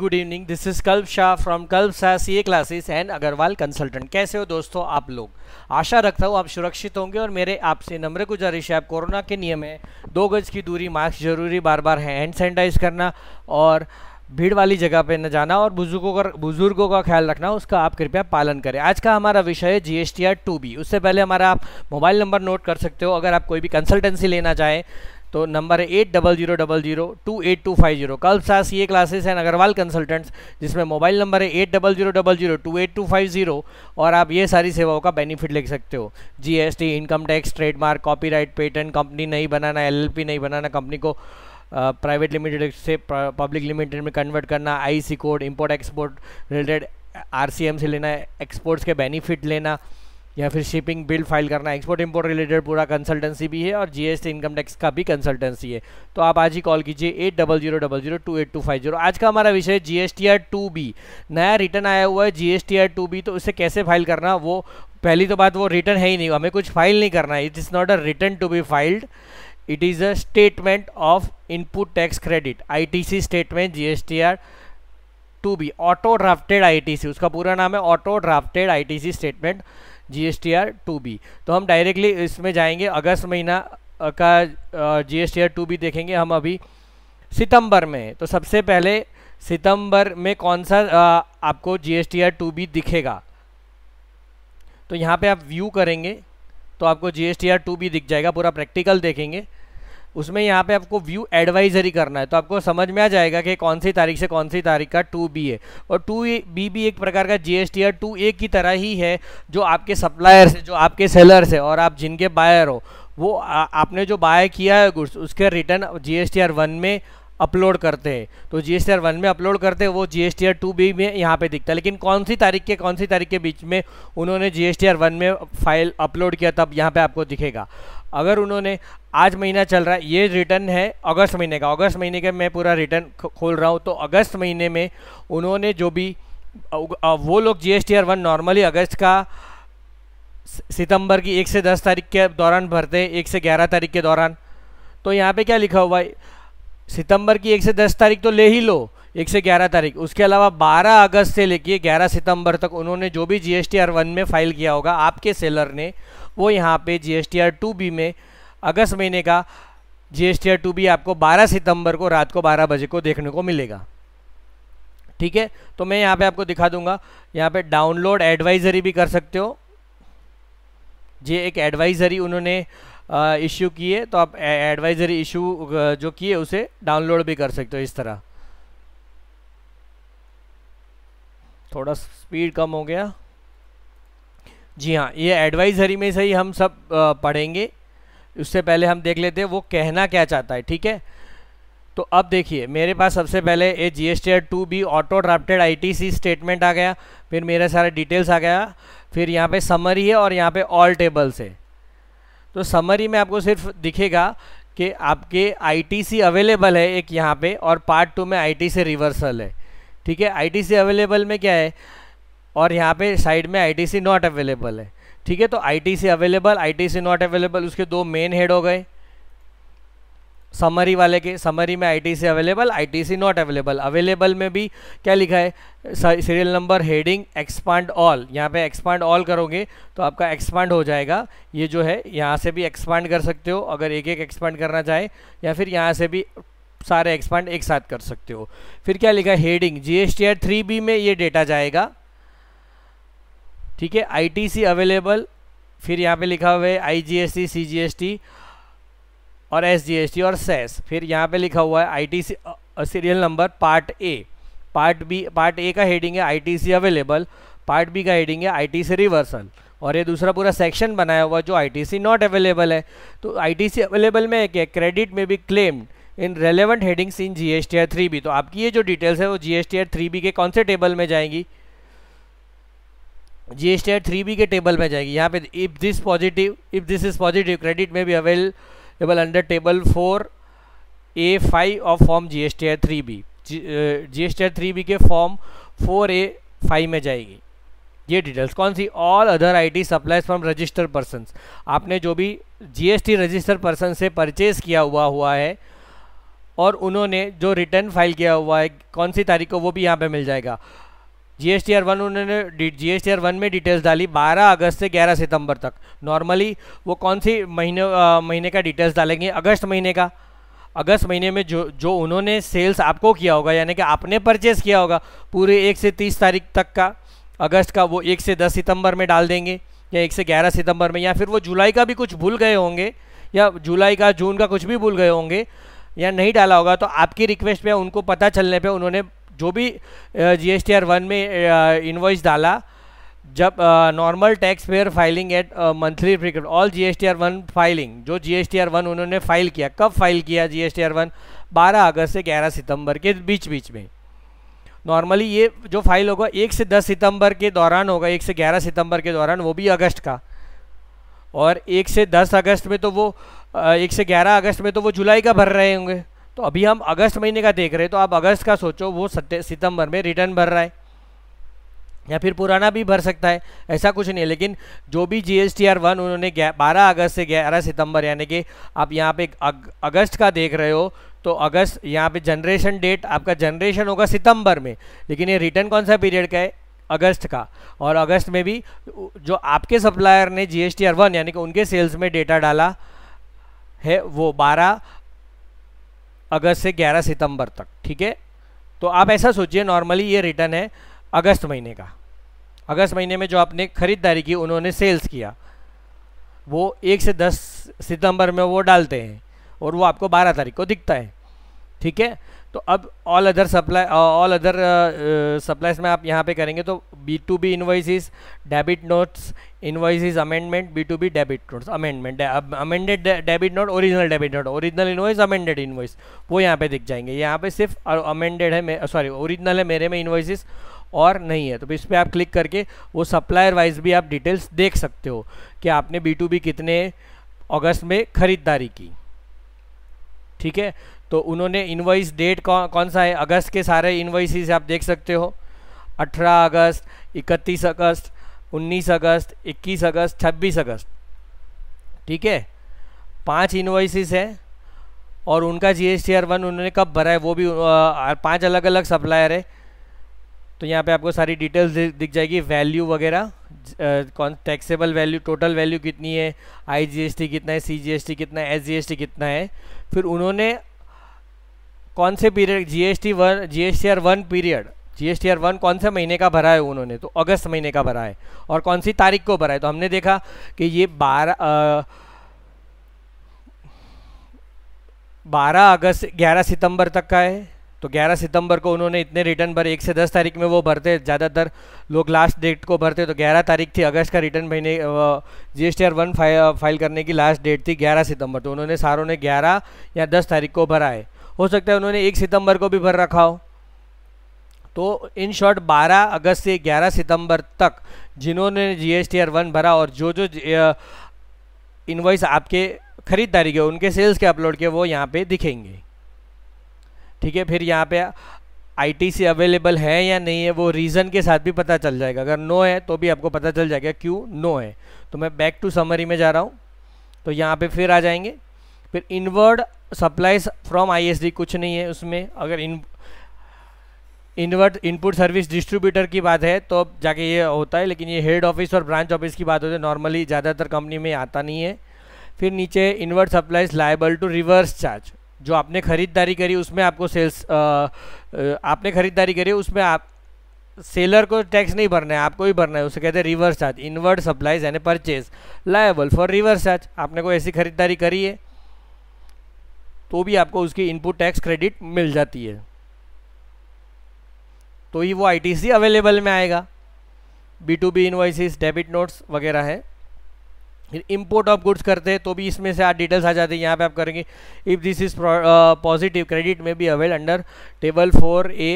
Good evening this is कल्प Shah from Kalp Shah C A classes and Agrawal consultant कैसे हो दोस्तों आप लोग आशा रखता हूँ आप सुरक्षित होंगे और मेरे आपसे नम्र गुजारिश है आप कोरोना के नियम है दो गज की दूरी मास्क जरूरी बार बार है हैंड सैनिटाइज करना और भीड़ वाली जगह पे न जाना और बुजुर्गों का बुजुर्गों का ख्याल रखना उसका आप कृपया पालन करें आज का हमारा विषय है G S T R two B उससे पहले हमारा आप मोबाइल नंबर नोट कर सकते हो अगर आप कोई भी कंसल्टेंसी लेना चाहें तो नंबर है eight double zero double zero two eight two five zero कल सा C A classes and Agrawal consultants जिसमें मोबाइल नंबर है eight double zero double zero two eight two five zero और आप ये सारी सेवाओं का बेनिफिट ले सकते हो GST income tax trademark copyright patent company नहीं बनाना एलएलपी नहीं बनाना कंपनी को प्राइवेट लिमिटेड से पब्लिक लिमिटेड में कन्वर्ट करना C code import export related M से लेना एक्सपोर्ट्स के बेनिफिट लेना या फिर शिपिंग बिल फाइल करना एक्सपोर्ट इंपोर्ट रिलेटेड पूरा कंसल्टेंसी भी है और जीएसटी इनकम टैक्स का भी कंसल्टेंसी है तो आप आज ही कॉल कीजिए eight double zero double zero two eight two five zero आज का हमारा विषय G S T R two B नया रिटर्न आया हुआ है जी टू बी तो उसे कैसे फाइल करना वो पहली तो बात वो रिटर्न है ही नहीं हमें कुछ फाइल नहीं करना है it is not a return to be filed it is a statement of input tax credit I T C statement G S T R two B auto drafted I T C उसका पूरा नाम है auto drafted I T C statement G S T R two B तो हम directly इसमें जाएंगे अगस्त महीना का G S T R two B देखेंगे हम अभी सितंबर में तो सबसे पहले सितंबर में कौन सा आ, आपको G S T R two B दिखेगा तो यहाँ पे आप व्यू करेंगे तो आपको G S T R two B दिख जाएगा पूरा प्रैक्टिकल देखेंगे उसमें यहाँ पे आपको व्यू एडवाइजरी करना है तो आपको समझ में आ जाएगा कि कौन सी तारीख से कौन सी तारीख का टू बी है और टू बी भी एक प्रकार का G S T R two A की तरह ही है जो आपके सप्लायर से जो आपके सेलर से और आप जिनके बायर हो वो आ, आपने जो बाय किया है गुड्स उसके return G S T R one में अपलोड करते हैं तो G S T R one में अपलोड करते हैं वो G S T R two B में यहाँ पे दिखता है लेकिन कौन सी तारीख के कौन सी तारीख के बीच में उन्होंने G S T R one में फाइल अपलोड किया तब यहाँ पे आपको दिखेगा अगर उन्होंने आज महीना चल रहा है ये रिटर्न है अगस्त महीने का अगस्त महीने का मैं पूरा रिटर्न खोल रहा हूँ तो अगस्त महीने में उन्होंने जो भी वो लोग G S T R one normally अगस्त का सितंबर की एक से दस तारीख के दौरान भरते हैं एक से ग्यारह तारीख के दौरान तो यहाँ पे क्या लिखा हुआ है सितंबर की एक से दस तारीख तो ले ही लो एक से ग्यारह तारीख उसके अलावा बारह अगस्त से लेके ग्यारह सितंबर तक उन्होंने जो भी G S T R one में फाइल किया होगा आपके सेलर ने वो यहाँ पे जी एस टी में अगस्त महीने का जी एस टी आपको 12 सितंबर को रात को 12 बजे को देखने को मिलेगा ठीक है तो मैं यहाँ पे आपको दिखा दूंगा यहाँ पे डाउनलोड एडवाइजरी भी कर सकते हो ये एक एडवाइजरी उन्होंने इश्यू की है तो आप एडवाइजरी इशू जो किए उसे डाउनलोड भी कर सकते हो इस तरह थोड़ा स्पीड कम हो गया जी हाँ ये एडवाइजरी में से ही हम सब पढ़ेंगे उससे पहले हम देख लेते हैं वो कहना क्या चाहता है ठीक है तो अब देखिए मेरे पास सबसे पहले a G S T R two B auto drafted ITC statement आ गया फिर मेरा सारा डिटेल्स आ गया फिर यहाँ पे समरी है और यहाँ पे ऑल टेबल्स है तो समरी में आपको सिर्फ दिखेगा कि आपके आईटीसी अवेलेबल है एक यहाँ पे और पार्ट टू में आई सी रिवर्सल है ठीक है सी अवेलेबल में क्या है और यहाँ पे साइड में आईटीसी नॉट अवेलेबल है ठीक है तो ITC available ITC not available उसके दो मेन हेड हो गए समरी वाले के समरी में ITC available ITC not available available में भी क्या लिखा है serial number heading expand all यहाँ पे एक्सपांड ऑल करोगे तो आपका एक्सपांड हो जाएगा ये जो है यहाँ से भी एक्सपांड कर सकते हो अगर एक एक एक्सपांड करना चाहे या फिर यहाँ से भी सारे एक्सपांड एक साथ कर सकते हो फिर क्या लिखा है heading G S T R three B में ये डेटा जाएगा ठीक है आईटीसी अवेलेबल फिर यहाँ पे लिखा हुआ है आईजीएसटी सीजीएसटी और एसजीएसटी और सेस e फिर यहाँ पे लिखा हुआ है ITC serial number part A part B part A का हेडिंग है आईटीसी अवेलेबल पार्ट बी का हेडिंग है आईटीसी रिवर्सल और ये दूसरा पूरा सेक्शन बनाया हुआ जो आईटीसी नॉट अवेलेबल है तो आईटीसी अवेलेबल में है क्या क्रेडिट में भी claimed in relevant headings in G S T R three B तो आपकी ये जो डिटेल्स है वो G S T R three B के कौन से टेबल में जाएंगी G S T three B के टेबल में जाएगी यहाँ पे if this positive if this is positive credit में be available under table four A five of form G S T R three B ji S T three B के form four A five में जाएगी ये details कौन सी all other IT supplies from register person आपने जो भी GST register person से परचेज किया हुआ हुआ है और उन्होंने जो रिटर्न फाइल किया हुआ है कौन सी तारीख को वो भी यहाँ पे मिल जाएगा G S T R one उन्होंने G S T R one में डिटेल्स डाली 12 अगस्त से 11 सितंबर तक नॉर्मली वो कौन सी महीने आ, महीने का डिटेल्स डालेंगे अगस्त महीने का अगस्त महीने में जो जो उन्होंने सेल्स आपको किया होगा यानी कि आपने परचेस किया होगा पूरे एक से तीस तारीख तक का अगस्त का वो एक से दस सितंबर में डाल देंगे या एक से ग्यारह सितंबर में या फिर वो जुलाई का भी कुछ भूल गए होंगे या जुलाई का जून का कुछ भी भूल गए होंगे या नहीं डाला होगा तो आपकी रिक्वेस्ट पे उनको पता चलने पे उन्होंने जो भी G S T R one में इन्वॉइस डाला जब normal tax payer filing at monthly frequent all G S T R one filing जो G S T R one उन्होंने फाइल किया कब फाइल किया G S T R one बारह अगस्त से ग्यारह सितंबर के बीच बीच में नॉर्मली ये जो फाइल होगा एक से दस सितंबर के दौरान होगा एक से ग्यारह सितंबर के दौरान वो भी अगस्त का और एक से दस अगस्त में तो वो एक से ग्यारह अगस्त में तो वो जुलाई का भर रहे होंगे तो अभी हम अगस्त महीने का देख रहे हैं तो आप अगस्त का सोचो वो सितंबर में रिटर्न भर रहा है या फिर पुराना भी भर सकता है ऐसा कुछ नहीं है लेकिन जो भी जी एस आर वन उन्होंने बारह अगस्त से ग्यारह सितंबर यानी कि आप यहाँ पे अग, अगस्त का देख रहे हो तो अगस्त यहाँ पे जनरेशन डेट आपका जनरेशन होगा सितंबर में लेकिन ये रिटर्न कौन सा पीरियड का है अगस्त का और अगस्त में भी जो आपके सप्लायर ने G S T R one यानी कि उनके सेल्स में डेटा डाला है वो बारह अगस्त से 11 सितंबर तक ठीक है तो आप ऐसा सोचिए नॉर्मली ये रिटर्न है अगस्त महीने का अगस्त महीने में जो आपने ख़रीदारी की उन्होंने सेल्स किया वो एक से दस सितंबर में वो डालते हैं और वो आपको बारह तारीख को दिखता है ठीक है तो अब all other supply all other supplies में आप यहाँ पे करेंगे तो B to B invoices debit notes invoice is amendment b2b debit notes amendment de, ab, amended de, debit note original debit note original invoice amended invoice वो यहाँ पे दिख जाएंगे यहाँ पे सिर्फ amended है सॉरी ओरिजिनल है मेरे में इन्वाइसिस और नहीं है तो इस पर आप क्लिक करके वो सप्लायर वाइज भी आप डिटेल्स देख सकते हो कि आपने बी कितने अगस्त में ख़रीदारी की ठीक है तो उन्होंने इन्वाइस डेट कौ, कौन सा है अगस्त के सारे इन्वाइसिस आप देख सकते हो 18 अगस्त 31 अगस्त 19 अगस्त 21 अगस्त 26 अगस्त ठीक है पांच इन्वाइसिस हैं और उनका जी एस वन उन्होंने कब भरा है वो भी पांच अलग अलग सप्लायर है तो यहाँ पे आपको सारी डिटेल्स दिख जाएगी वैल्यू वगैरह कौन टैक्सेबल वैल्यू टोटल वैल्यू कितनी है आईजीएसटी कितना है सीजीएसटी कितना है एसजीएसटी कितना है फिर उन्होंने कौन से period GST one GSTR one period G S T R one कौन से महीने का भरा है उन्होंने तो अगस्त महीने का भरा है और कौन सी तारीख को भरा है तो हमने देखा कि ये बारह बारह अगस्त ग्यारह सितंबर तक का है तो 11 सितंबर को उन्होंने इतने रिटर्न भरे एक से 10 तारीख में वो भरते ज़्यादातर लोग लास्ट डेट को भरते तो 11 तारीख थी अगस्त का रिटर्न महीने G S T R one file करने की लास्ट डेट थी 11 सितंबर तो उन्होंने सारों ने 11 या 10 तारीख को भरा है हो सकता है उन्होंने एक सितंबर को भी भर रखा हो तो इन शॉर्ट 12 अगस्त से 11 सितंबर तक जिन्होंने जी एस वन भरा और जो जो इन्वॉइस आपके खरीदारी के उनके सेल्स के अपलोड के वो यहाँ पे दिखेंगे ठीक है फिर यहाँ पे आई से अवेलेबल है या नहीं है वो रीज़न के साथ भी पता चल जाएगा अगर नो है तो भी आपको पता चल जाएगा क्यों नो है तो मैं बैक टू समरी में जा रहा हूँ तो यहाँ पे फिर आ जाएंगे फिर इनवर्ड सप्लाईज फ्रॉम आईएसडी कुछ नहीं है उसमें अगर इन इनवर्ट इनपुट सर्विस डिस्ट्रीब्यूटर की बात है तो जाके ये होता है लेकिन ये हेड ऑफिस और ब्रांच ऑफिस की बात होती है नॉर्मली ज़्यादातर कंपनी में आता नहीं है फिर नीचे inward supplies liable to reverse charge जो आपने ख़रीदारी करी उसमें आपको सेल्स आ, आपने ख़रीदारी करी उसमें आप सेलर को टैक्स नहीं भरना है आपको ही भरना है उसे कहते हैं रिवर्स चार्ज इनवर्ट सप्लाइज यानी purchase liable for reverse charge आपने कोई ऐसी ख़रीदारी करी है तो भी आपको उसकी इनपुट टैक्स क्रेडिट मिल जाती है तो ही वो आईटीसी अवेलेबल में आएगा B to B invoices debit notes वगैरह है फिर इम्पोर्ट ऑफ गुड्स करते हैं तो भी इसमें से आप डिटेल्स आ जाती है यहाँ पे आप करेंगे if this is positive credit में be avail under table four A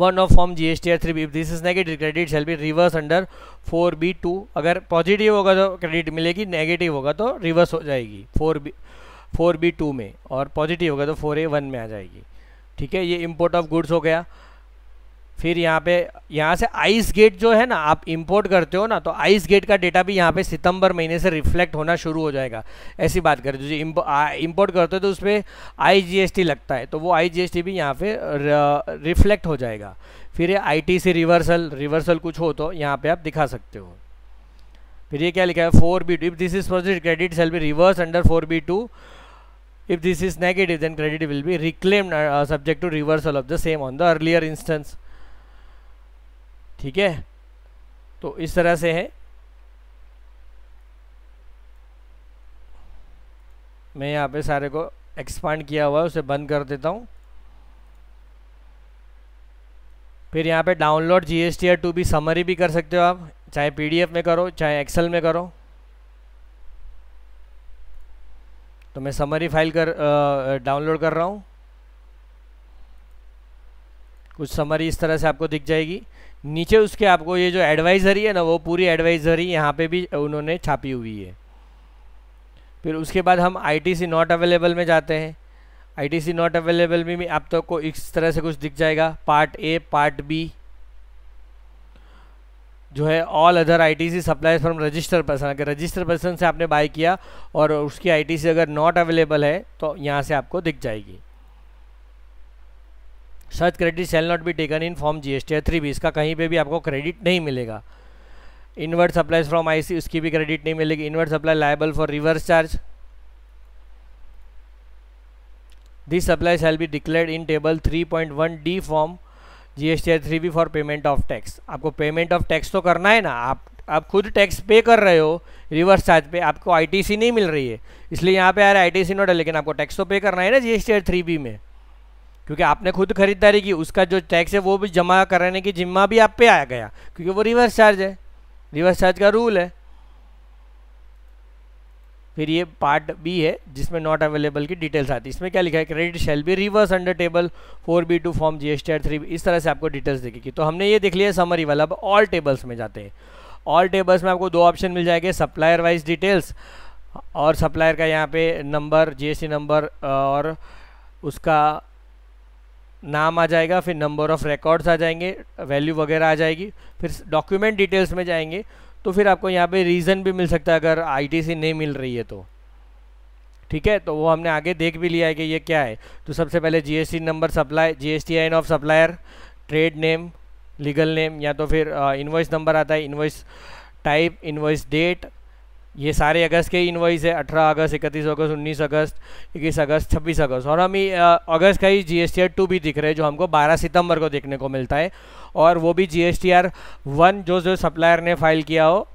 one of form G S T R three if this is negative credit shall be reverse under four B two अगर पॉजिटिव होगा तो credit मिलेगी negative होगा तो reverse हो जाएगी four B four B two में और पॉजिटिव होगा तो फोर ए वन में आ जाएगी ठीक है ये इम्पोर्ट ऑफ गुड्स हो गया फिर यहाँ पे यहाँ से आइस गेट जो है ना आप इंपोर्ट करते हो ना तो आइस गेट का डेटा भी यहाँ पे सितंबर महीने से रिफ्लेक्ट होना शुरू हो जाएगा ऐसी बात करें जो इंपोर्ट करते हो तो उस पर आई लगता है तो वो आई भी यहाँ पे रिफ्लेक्ट हो जाएगा फिर ये आई से रिवर्सल रिवर्सल कुछ हो तो यहाँ पर आप दिखा सकते हो फिर ये क्या लिखा है four B two if this is project credit shall be reverse under four B two if this is negative then credit will be reclaimed subject to reversal of the same on the the instance ठीक है तो इस तरह से है मैं यहाँ पे सारे को एक्सपांड किया हुआ है उसे बंद कर देता हूँ फिर यहाँ पे download G S R two B summary भी कर सकते हो आप चाहे पीडीएफ में करो चाहे एक्सेल में करो तो मैं समरी फाइल कर डाउनलोड कर रहा हूँ कुछ समरी इस तरह से आपको दिख जाएगी नीचे उसके आपको ये जो एडवाइजरी है ना वो पूरी एडवाइजरी यहाँ पे भी उन्होंने छापी हुई है फिर उसके बाद हम आईटीसी नॉट अवेलेबल में जाते हैं आईटीसी नॉट अवेलेबल में भी आप तो को इस तरह से कुछ दिख जाएगा पार्ट ए पार्ट बी जो है all other ITC supply from register person अगर रजिस्टर पर्सन से आपने बाय किया और उसकी आईटीसी अगर नॉट अवेलेबल है तो यहाँ से आपको दिख जाएगी such credit shall not be taken in form G GST three B इसका कहीं पे भी आपको क्रेडिट नहीं मिलेगा इनवर्ट सप्लाई फ्रॉम आईसी उसकी भी क्रेडिट नहीं मिलेगी inward supply liable for reverse charge this supply shall be declare in table 3.1 D form G S T three B for payment of tax आपको पेमेंट ऑफ टैक्स तो करना है ना आप आप खुद टैक्स पे कर रहे हो रिवर्स चार्ज पे आपको आईटीसी नहीं मिल रही है इसलिए यहाँ पे आ रहा है आईटीसी नोट है लेकिन आपको टैक्स तो पे करना है ना G S T three B में क्योंकि आपने खुद खरीदारी की उसका जो टैक्स है वो भी जमा कराने की जिम्मा भी आप पे आया गया क्योंकि वो रिवर्स चार्ज है रिवर्स चार्ज का रूल है फिर ये पार्ट बी है जिसमें नॉट अवेलेबल की डिटेल्स आती है इसमें क्या लिखा है credit shall be reverse under table four B two form G S T three इस तरह से आपको डिटेल्स देखेगी तो हमने ये देख लिया समरी वाला अब ऑल टेबल्स में जाते हैं ऑल टेबल्स में आपको दो ऑप्शन मिल जाएंगे सप्लायर वाइज डिटेल्स और सप्लायर का यहाँ पे नंबर जी नंबर और उसका नाम आ जाएगा फिर नंबर ऑफ़ रिकॉर्ड्स आ जाएंगे वैल्यू वगैरह आ जाएगी फिर डॉक्यूमेंट डिटेल्स में जाएंगे तो फिर आपको यहाँ पे रीज़न भी मिल सकता है अगर आईटीसी नहीं मिल रही है तो ठीक है तो वो हमने आगे देख भी लिया है कि ये क्या है तो सबसे पहले GST number supply G N of supplier trade name legal name या तो फिर इन्वॉइस नंबर आता है इन्वॉइस टाइप इन्वॉइस डेट ये सारे अगस्त के इन्वाइस है 18 अगस्त 31 अगस्त 19 अगस्त 21 अगस्त 26 अगस्त और हम अगस्त का ही जी एस टू भी दिख रहे हैं जो हमको 12 सितंबर को देखने को मिलता है और वो भी जी एस वन जो जो सप्लायर ने फाइल किया हो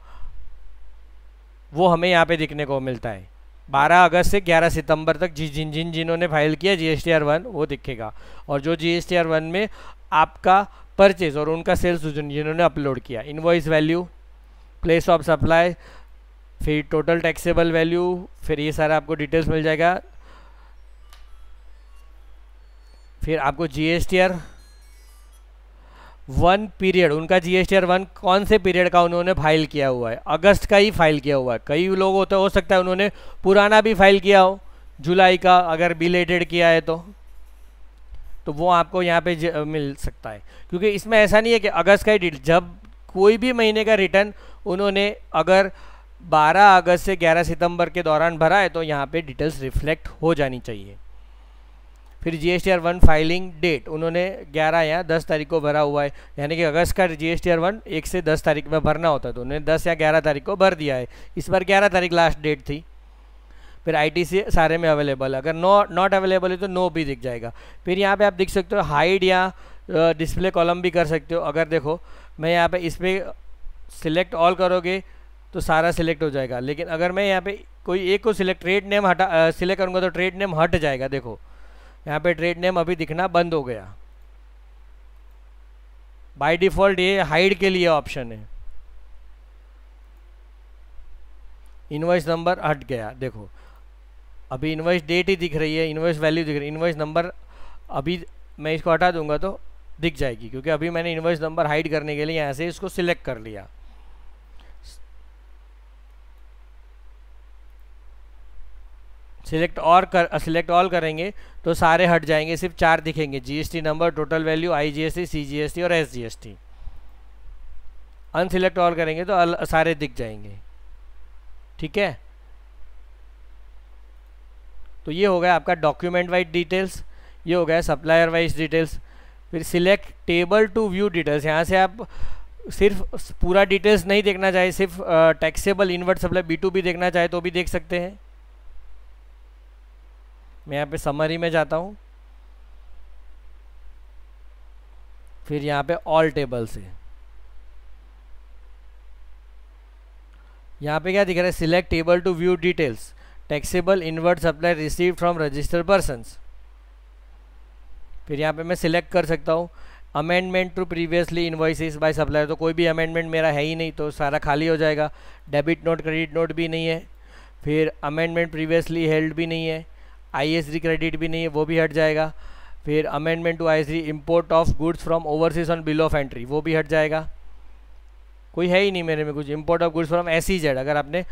वो हमें यहाँ पे देखने को मिलता है 12 अगस्त से 11 सितंबर तक जिन जिन जिन जिन्होंने फाइल किया जी एस वन वो दिखेगा और जो जी एस वन में आपका परचेज और उनका सेल्स जिन्होंने अपलोड किया invoice value place of supply फिर टोटल टैक्सेबल वैल्यू फिर ये सारा आपको डिटेल्स मिल जाएगा फिर आपको जीएसटीआर वन पीरियड उनका जीएसटीआर वन कौन से पीरियड का उन्होंने फाइल किया हुआ है अगस्त का ही फाइल किया हुआ है कई लोग होते हो सकता है उन्होंने पुराना भी फाइल किया हो जुलाई का अगर बिलेटेड किया है तो तो वो आपको यहाँ पे मिल सकता है क्योंकि इसमें ऐसा नहीं है कि अगस्त का ही जब कोई भी महीने का रिटर्न उन्होंने अगर 12 अगस्त से 11 सितंबर के दौरान भरा है तो यहाँ पे डिटेल्स रिफ्लेक्ट हो जानी चाहिए फिर G S T R one filing date उन्होंने 11 या 10 तारीख को भरा हुआ है यानी कि अगस्त का G S T R one एक से 10 तारीख में भरना होता है तो उन्होंने 10 या 11 तारीख को भर दिया है इस बार 11 तारीख लास्ट डेट थी फिर आई सारे में अवेलेबल है अगर नो नॉट अवेलेबल है तो नो भी दिख जाएगा फिर यहाँ पर आप दिख सकते हो हाइड या डिस्प्ले कॉलम भी कर सकते हो अगर देखो मैं यहाँ पर इस पर सिलेक्ट ऑल करोगे तो सारा सिलेक्ट हो जाएगा लेकिन अगर मैं यहाँ पे कोई एक को सिलेक्ट ट्रेड नेम हटा सिलेक्ट करूँगा तो ट्रेड नेम हट जाएगा देखो यहाँ पे ट्रेड नेम अभी दिखना बंद हो गया बाय डिफ़ॉल्ट ये हाइड के लिए ऑप्शन है इन्वाइस नंबर हट गया देखो अभी इन्वाइस डेट ही दिख रही है इन्वाइस वैल्यू दिख रही है इन्वाइस नंबर अभी मैं इसको हटा दूंगा तो दिख जाएगी क्योंकि अभी मैंने इन्वाइस नंबर हाइड करने के लिए यहाँ से इसको सिलेक्ट कर लिया सिलेक्ट और कर सिलेक्ट uh, ऑल करेंगे तो सारे हट जाएंगे सिर्फ चार दिखेंगे GST number total value IGST CGST और एसजीएसटी अनसिलेक्ट ऑल करेंगे तो अल, सारे दिख जाएंगे ठीक है तो ये हो गया आपका डॉक्यूमेंट वाइज डिटेल्स ये हो गया सप्लायर वाइज डिटेल्स फिर select table to view details यहाँ से आप सिर्फ पूरा डिटेल्स नहीं देखना चाहिए सिर्फ taxable inward supply B to B देखना चाहे तो भी देख सकते हैं मैं यहाँ पे समरी में जाता हूँ फिर यहाँ पे ऑल टेबल से यहाँ पे क्या दिख रहा है select table to view details taxable inward supply receive from registered persons फिर यहाँ पे मैं सिलेक्ट कर सकता हूँ amendment to previously invoices by supplier तो कोई भी अमेंडमेंट मेरा है ही नहीं तो सारा खाली हो जाएगा डेबिट नोट क्रेडिट नोट भी नहीं है फिर अमेंडमेंट प्रीवियसली हेल्ड भी नहीं है आई क्रेडिट भी नहीं है वो भी हट जाएगा फिर amendment to I S import of goods from overseas on bill of entry वो भी हट जाएगा कोई है ही नहीं मेरे में कुछ import of goods from S Z अगर आपने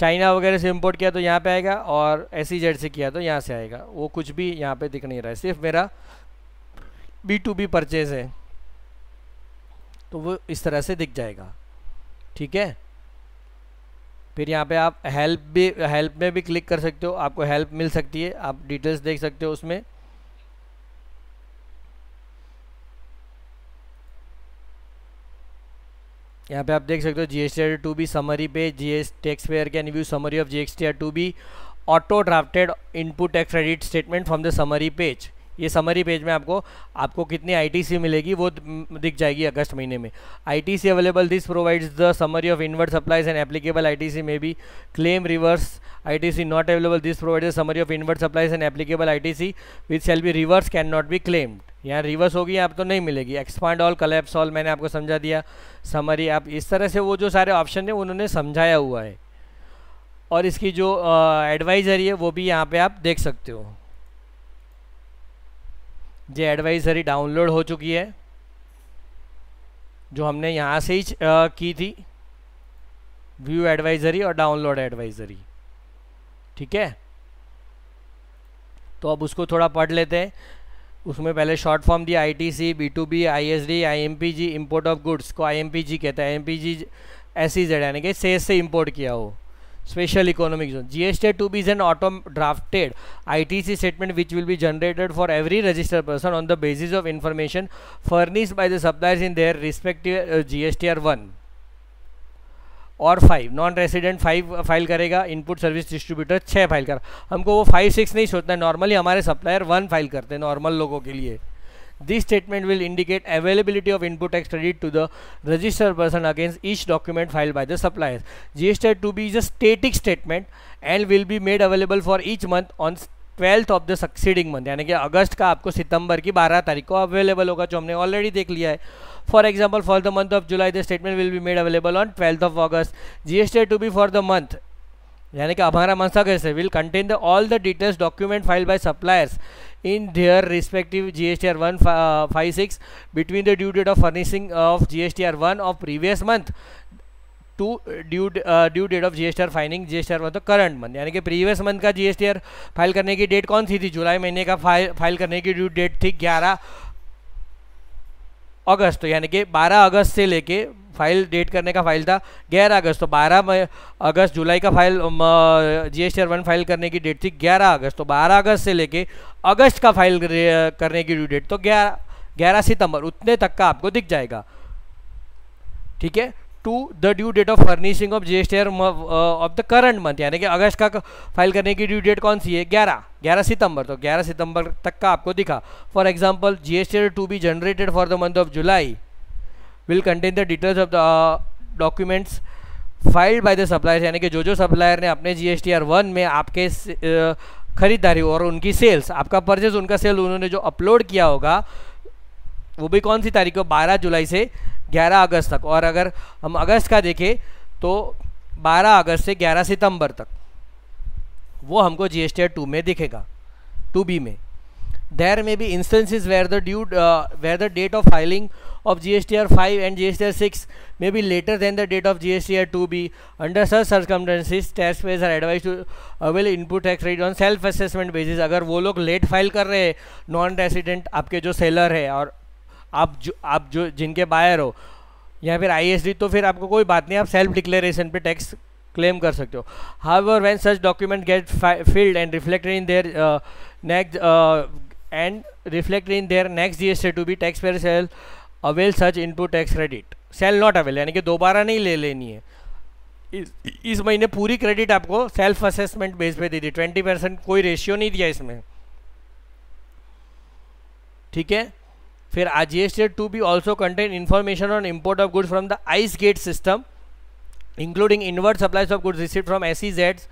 चाइना वगैरह से इम्पोर्ट किया तो यहाँ पे आएगा और एस जेड e से किया तो यहाँ से आएगा वो कुछ भी यहाँ पे दिख नहीं रहा है सिर्फ मेरा बी टू बी परचेज है तो वो इस तरह से दिख जाएगा ठीक है फिर यहाँ पे आप हेल्प भी हेल्प में भी क्लिक कर सकते हो आपको हेल्प मिल सकती है आप डिटेल्स देख सकते हो उसमें यहाँ पे आप देख सकते हो G S two B summary पे G S taxpayer can view summary of G S T two B auto drafted input tax credit statement from the summary page ये समरी पेज में आपको आपको कितनी आईटीसी मिलेगी वो दिख जाएगी अगस्त महीने में ITC available this provides the summary of inward supplies and applicable ITC may be claim reverse ITC not available this provides summary of inward supplies and applicable ITC C shall be reverse can not be claimed यहाँ रिवर्स होगी आप तो नहीं मिलेगी expand all collapse all मैंने आपको समझा दिया समरी आप इस तरह से वो जो सारे ऑप्शन है उन्होंने समझाया हुआ है और इसकी जो एडवाइजरी है वो भी यहाँ पर आप देख सकते हो ये एडवाइजरी डाउनलोड हो चुकी है जो हमने यहाँ से ही आ, की थी व्यू एडवाइजरी और डाउनलोड एडवाइजरी ठीक है तो अब उसको थोड़ा पढ़ लेते हैं उसमें पहले शॉर्ट फॉर्म दिया I T C B to B I S D I M P G import of goods को आई एम पी जी कहता है I M P G S E Z यानी कि सेस से इम्पोर्ट किया हो special economic zone gst 2b is an auto drafted itc statement which will be generated for every registered person on the basis of information furnished by the suppliers in their respective uh, gstr 1 और five non resident five file करेगा input service distributor छः file कर हमको वो five six नहीं सोचना है normally हमारे सप्लायर वन फाइल करते हैं नॉर्मल लोगों के लिए This statement will indicate availability of input tax credit to the register person against each document filed by the supplier. GST 2B is a static statement and will be made available for each month on 12th of the succeeding month yani ki august ka aapko september ki 12 tarikh ko available hoga jo humne already dekh liya hai for example for the month of july the statement will be made available on 12th of august gst 2b for the month यानी कि हमारा मसागर से will contain the all the details document file by suppliers in their respective G S T R one five six between the due date of furnishing of G S T R one of previous month to due due date of GST R filing G S T R one तो current month यानी कि previous month का GST R file करने की date कौन सी थी जुलाई महीने का फाइल फाइल करने की ड्यू डेट थी ग्यारह अगस्त तो यानी कि बारह अगस्त से लेके फाइल डेट करने का फाइल था ग्यारह अगस्त तो बारह अगस्त जुलाई का file G S one file करने की डेट थी ग्यारह अगस्त तो बारह अगस्त से लेके अगस्त का फाइल करने की ड्यू डेट तो ग्यारह ग्यारह सितंबर उतने तक का आपको दिख जाएगा ठीक है to the due date of furnishing of G S of the current month यानी कि अगस्त का फाइल करने की ड्यू डेट कौन सी है ग्यारह ग्यारह सितंबर तो ग्यारह सितंबर तक का आपको दिखा for example G S two B generated for the month of July will contain the details of the documents filed by the supplier यानी कि जो जो सप्लायर ने अपने G S T R one में आपके ख़रीदारी और उनकी सेल्स आपका परचेज उनका सेल उन्होंने जो अपलोड किया होगा वो भी कौन सी तारीख है बारह जुलाई से 11 अगस्त तक और अगर हम अगस्त का देखें तो 12 अगस्त से 11 सितंबर तक वो हमको G S T R two में दिखेगा टू बी में there may be instances where the due where the date of filing of GSTR 5 and GSTR 6 may be later than the date of GSTR 2B. Under such circumstances, tax payers are advised to avail input tax rate on self assessment basis. अगर वो लोग late file कर रहे हैं non resident आपके जो seller है और आप जो आप जो जिनके बायर हो या फिर आई तो फिर आपको कोई बात नहीं आप सेल्फ डिक्लेरेशन पे टैक्स क्लेम कर सकते हो हाउ और when such document get filed and reflected in their next and reflected in their next G S two B taxpayer shall avail such input tax credit shall not avail यानी कि दोबारा नहीं ले लेनी है इस, इस महीने पूरी क्रेडिट आपको सेल्फ असेसमेंट बेस पे दी थी ट्वेंटी परसेंट कोई रेशियो नहीं दिया इसमें ठीक है फिर आज G two B also contain information on import of goods from the ICEGATE system including inward supplies of goods receive from S C जेड्स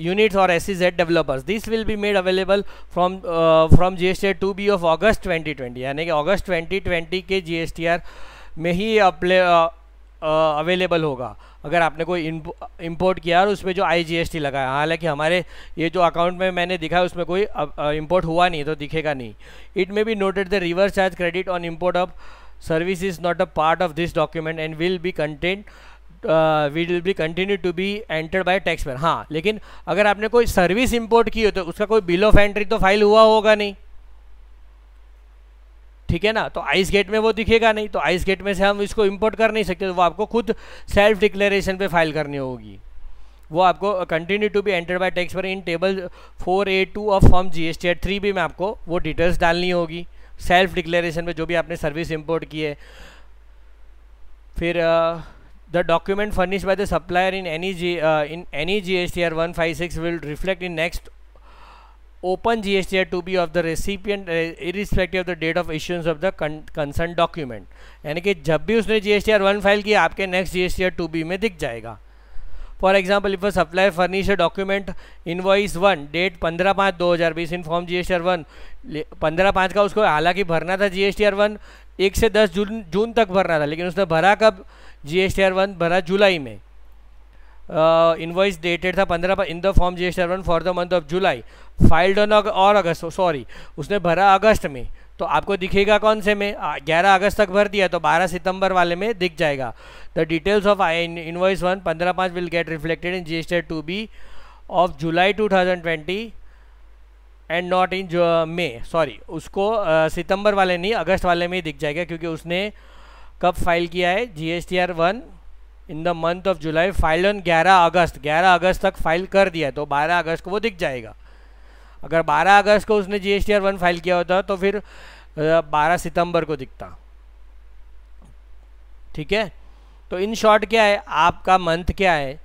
units or SEZ developers. This will be made available from uh, from GSTR 2B of August 2020 यानी कि August 2020 के GSTR में ही अपले available uh, uh, होगा अगर आपने कोई इंपोर्ट किया और उसमें जो आई जी एस टी लगाया हालांकि हमारे ये जो अकाउंट में मैंने दिखा उसमें कोई इंपोर्ट uh, हुआ नहीं तो दिखेगा नहीं it may be noted the reverse charge credit on import of service is not a part of this document and will be content we will be continue to be entered by taxpayer हाँ लेकिन अगर आपने कोई service import की हो तो उसका कोई बिल ऑफ एंट्री तो फाइल हुआ होगा नहीं ठीक है ना तो आइस गेट में वो दिखेगा नहीं तो आइस गेट में से हम इसको इंपोर्ट कर नहीं सकते तो वो आपको खुद सेल्फ डिक्लेरेशन पे फाइल करनी होगी वो आपको continue to be enter by taxpayer in table four A two of form G S T eight three भी में आपको वो डिटेल्स डालनी होगी सेल्फ डिक्लेरेशन में जो भी आपने सर्विस इम्पोर्ट की है फिर uh, the document furnished by the supplier in any G, uh, in any GSTR 156 will reflect in next open GSTR 2B of the recipient uh, irrespective of the date of issuance of the consent document यानी कि जब भी उसने GSTR 1 file किया आपके next GSTR 2B में दिख जाएगा for example if a supplier furnish a document invoice one date पंद्रह पाँच दो हज़ार बीस in form G S T R one पंद्रह पाँच का उसको हालांकि भरना था G S T R one एक से दस जून जून तक भरना था लेकिन उसने भरा कब जी आर वन भरा जुलाई में इन्वॉइस डेटेड था पंद्रह in the form G S one for the month of July filed on और अगस्त सॉरी उसने भरा अगस्त में तो आपको दिखेगा कौन से में ग्यारह अगस्त तक भर दिया तो बारह सितंबर वाले में दिख जाएगा the details of I invoice one पंद्रह पाँच will get reflected in G S two B of July two thousand twenty and not in May sorry उसको uh, सितंबर वाले नहीं अगस्त वाले में ही दिख जाएगा क्योंकि उसने uh, कब फाइल किया है G S T R one in the month of July file on 11 August 11 अगस्त तक फाइल कर दिया तो 12 अगस्त को वो दिख जाएगा अगर 12 अगस्त को उसने G S T R one file किया होता तो फिर 12 सितंबर को दिखता ठीक है तो इन शॉर्ट क्या है आपका मंथ क्या है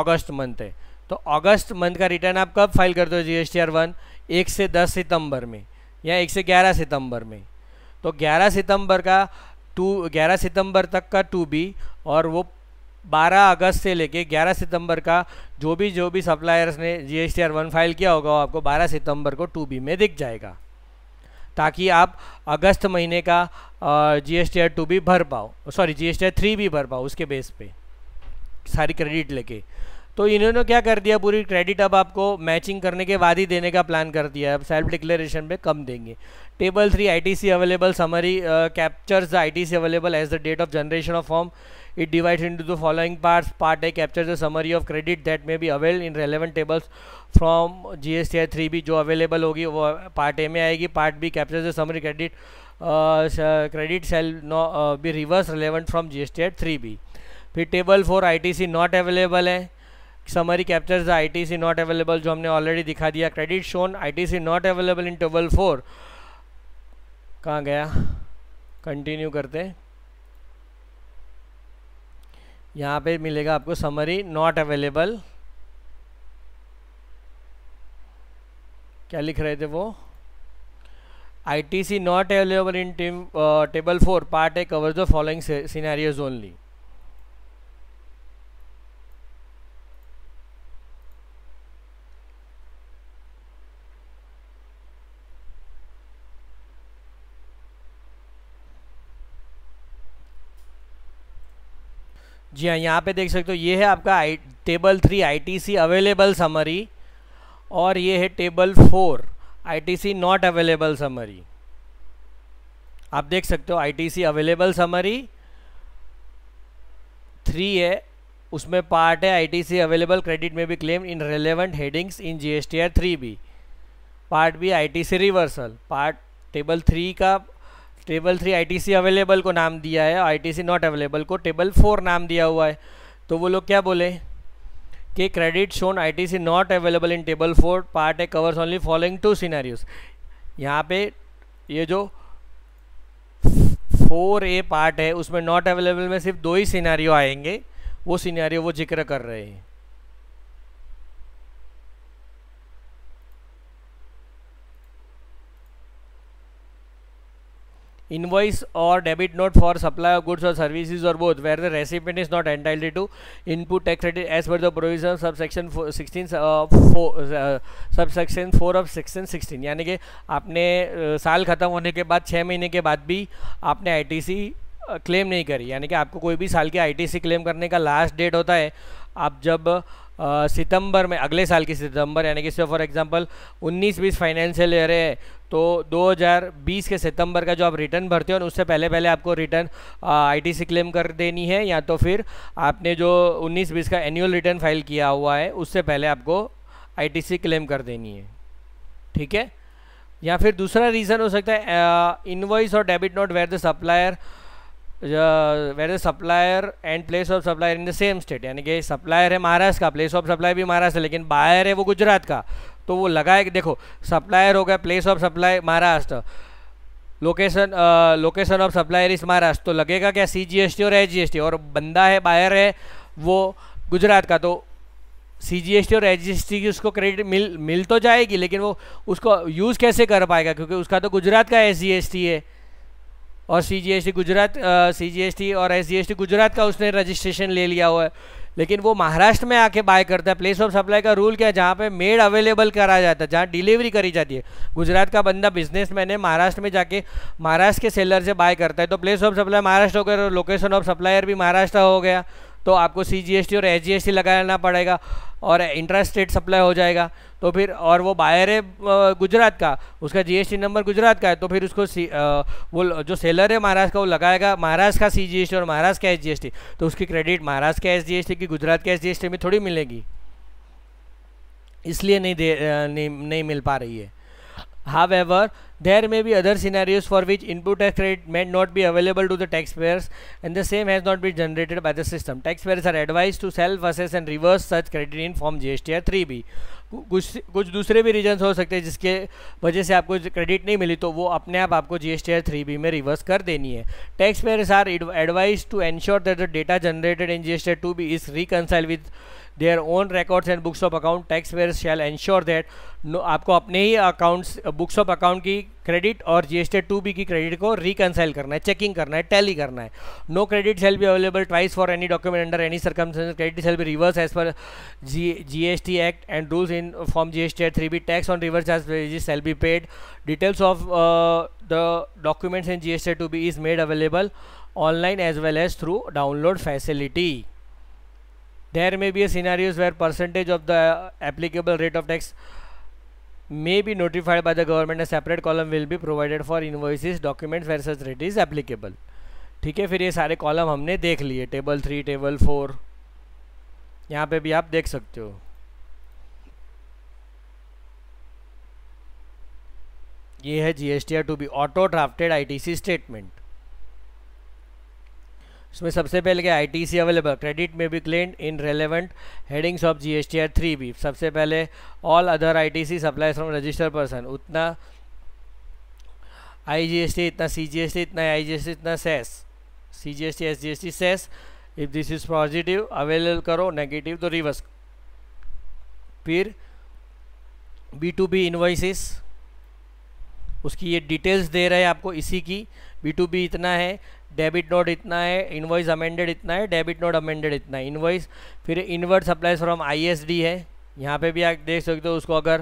अगस्त मंथ है तो अगस्त मंथ का रिटर्न आप कब फाइल कर दो G S T R one एक से दस सितंबर में या एक से ग्यारह सितंबर में तो ग्यारह सितंबर का टू ग्यारह सितंबर तक का टू बी और वो 12 अगस्त से लेके 11 सितंबर का जो भी जो भी सप्लायर्स ने G S T R one file किया होगा वो आपको 12 सितंबर को टू बी में दिख जाएगा ताकि आप अगस्त महीने का G S T R two भी भर पाओ sorry G S T R three भी भर पाओ उसके बेस पे सारी क्रेडिट लेके तो इन्होंने क्या कर दिया पूरी क्रेडिट अब आपको मैचिंग करने के बाद ही देने का प्लान कर दिया अब सेल्फ डिक्लेरेशन पे कम देंगे table three ITC available summary captures the ITC available as the date of generation of form it divide into the following parts part A capture the summary of credit that may be avail in relevant tables from G S जो अवेलेबल होगी वो part A में आएगी part B capture the summary credit credit shall no be reverse relevant from G S फिर table four I not available है summary captures T C not available जो हमने ऑलरेडी दिखा दिया credit shown C not available in table four कहाँ गया continue करते यहाँ पे मिलेगा आपको समरी नॉट अवेलेबल क्या लिख रहे थे वो I T C not available in table four part A cover the following scenarios only जी हाँ यहाँ पे देख सकते हो ये है आपका I table three ITC available summary और ये है table four ITC not available summary आप देख सकते हो आईटीसी अवेलेबल समरी थ्री है उसमें पार्ट है आईटीसी अवेलेबल क्रेडिट में भी claim in relevant headings in GSTR three B part B ITC reversal part table three का टेबल थ्री आईटीसी अवेलेबल को नाम दिया है आईटीसी नॉट अवेलेबल को टेबल फोर नाम दिया हुआ है तो वो लोग क्या बोले कि credit shown ITC not available in table four part A covers only following two scenarios यहाँ पे ये जो फोर ए पार्ट है उसमें नॉट अवेलेबल में सिर्फ दो ही सीनारियो आएंगे वो सीनारियो वो जिक्र कर रहे हैं इनवॉइस और debit note for supply of goods और सर्विसेज और both where the recipient is not entitle to input tax credit as per the provision subsection sixteen subsection four of section sixteen यानी कि आपने uh, साल खत्म होने के बाद छः महीने के बाद भी आपने आई टी सी क्लेम नहीं करी यानी कि आपको कोई भी साल की आई टी सी क्लेम करने का लास्ट डेट होता है आप जब सितंबर में अगले साल की सितंबर यानी कि फॉर एग्जांपल 19 बीस फाइनेंशियल ईयर है तो 2020 के सितंबर का जो आप रिटर्न भरते हो और उससे पहले पहले आपको रिटर्न आईटी सी क्लेम कर देनी है या तो फिर आपने जो 19 बीस का एनुअल रिटर्न फाइल किया हुआ है उससे पहले आपको आईटीसी क्लेम कर देनी है ठीक है या फिर दूसरा रीज़न हो सकता है इन्वॉइस और debit note where the supplier where supplier and place of supplier in the same state यानी कि सप्लायर है महाराष्ट्र का प्लेस ऑफ सप्लाई भी महाराष्ट्र लेकिन बायर है वो गुजरात का तो वो लगा कि देखो सप्लायर हो गया place of supply Maharashtra location location of supplier is Maharashtra तो लगेगा क्या सी जी एस टी और एच जी एस टी और बंदा है बायर है वो गुजरात का तो सी जी एस टी और एच जी एस टी की उसको क्रेडिट मिल मिल तो जाएगी लेकिन वो उसको यूज़ कैसे कर पाएगा क्योंकि उसका तो गुजरात का एस जी एस टी है और सी गुजरात सी और एस गुजरात का उसने रजिस्ट्रेशन ले लिया हुआ है लेकिन वो महाराष्ट्र में आके बाय करता है प्लेस ऑफ सप्लाई का रूल क्या है जहाँ पे मेड अवेलेबल करा जाता है जहाँ डिलीवरी करी जाती है गुजरात का बंदा बिजनेसमैन है महाराष्ट्र में जाके महाराष्ट्र के सेलर से बाय करता है तो प्लेस ऑफ सप्लाई महाराष्ट्र हो गया लोकेशन ऑफ सप्लायर भी महाराष्ट्र हो गया तो आपको सी और एच लगाना पड़ेगा और इंटरेस्ट रेट सप्लाई हो जाएगा तो फिर और वो बायर है गुजरात का उसका जीएसटी नंबर गुजरात का है तो फिर उसको सी वो जो सेलर है महाराष्ट्र का वो लगाएगा महाराष्ट्र का सीजीएसटी और महाराष्ट्र का टी तो उसकी क्रेडिट महाराष्ट्र का टी की गुजरात के टी में थोड़ी मिलेगी इसलिए नहीं दे नहीं, नहीं मिल पा रही है however There may be other scenarios for which input tax credit may not be available to the taxpayers and the same has not been generated by the system. Taxpayers are advised to self-assess and reverse such credit in form gstr 3B. कुछ कुछ दूसरे भी regions हो सकते हैं जिसके वजह से आपको क्रेडिट नहीं मिली तो वो अपने आप आपको जी एस थ्री बी में रिवर्स कर देनी है tax payers are advised to ensure that the data generated in G S two B is reconcile with their own records and books of account tax payer shall ensure that आपको अपने ही accounts books of account की credit और G S T two B की credit को reconcile करना है checking करना है टैली करना है no credit shall be available twice for any document under any circumstances credit shall be reverse as per G G S T act and rules in form G S T eight three B tax on reverse एज shall be paid details of the documents in G S T two B is made available online as well as through download facility there may be a scenarios where percentage of the applicable rate of tax may be notified by the government a separate column will be provided for invoices documents where such rate is applicable ठीक है फिर ये सारे column हमने देख लिए table three table four यहाँ पे भी आप देख सकते हो ये है G S T R two B auto drafted I T C statement उसमें सबसे पहले क्या सी अवेलेबल क्रेडिट में be claim in relevant headings of GSTR three B सबसे पहले all other I T C supply from register person उतना IGST इतना टी इतना आईजीएसटी इतना cess S T cess if this is positive available करो negative तो reverse फिर B to B invoices उसकी ये डिटेल्स दे रहे हैं आपको इसी की बी टू बी इतना है डेबिट नोट इतना है इनवॉइस अमेंडेड इतना है डेबिट नोट अमेंडेड इतना है इनवॉइस फिर इनवर्ट सप्लाइज फ्रॉम आईएसडी है यहाँ पे भी आप देख सकते हो उसको अगर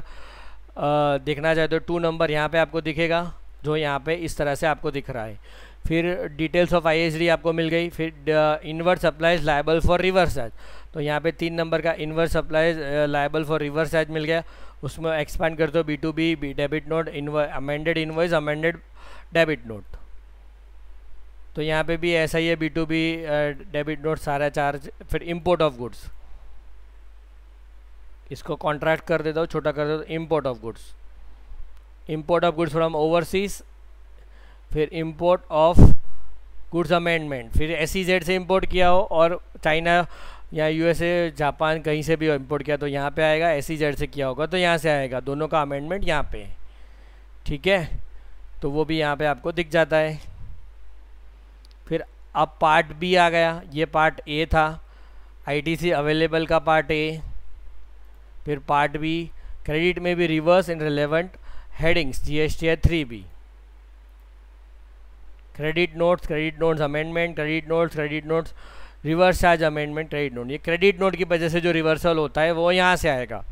आ, देखना चाहते हो टू नंबर यहाँ पे आपको दिखेगा जो यहाँ पे इस तरह से आपको दिख रहा है फिर डिटेल्स ऑफ आई आपको मिल गई फिर inward supplies liable for reverse charge तो यहाँ पर तीन नंबर का inward supplies liable for reverse charge मिल गया उसमें एक्सपैंड कर दो B to B debit note amended invoice amended debit note तो यहाँ पे भी ऐसा ही है B to B debit note सारा चार्ज फिर इम्पोर्ट ऑफ गुड्स इसको कॉन्ट्रैक्ट कर देता हूँ छोटा कर देता हूँ import of goods import of goods from overseas फिर इम्पोर्ट ऑफ गुड्स अमेंडमेंट फिर एस e से इम्पोर्ट किया हो और चाइना या यू एस ए जापान कहीं से भी इम्पोर्ट किया तो यहाँ पे आएगा एस e से किया होगा तो यहाँ से आएगा दोनों का अमेंडमेंट यहाँ पे ठीक है तो वो भी यहाँ पे आपको दिख जाता है फिर अब पार्ट बी आ गया ये पार्ट ए था आईटीसी अवेलेबल का पार्ट ए फिर पार्ट बी क्रेडिट में भी reverse in relevant headings GST है three B credit notes credit notes amendment credit notes credit notes reverse charge amendment credit note ये credit note की वजह से जो रिवर्सल होता है वो यहाँ से आएगा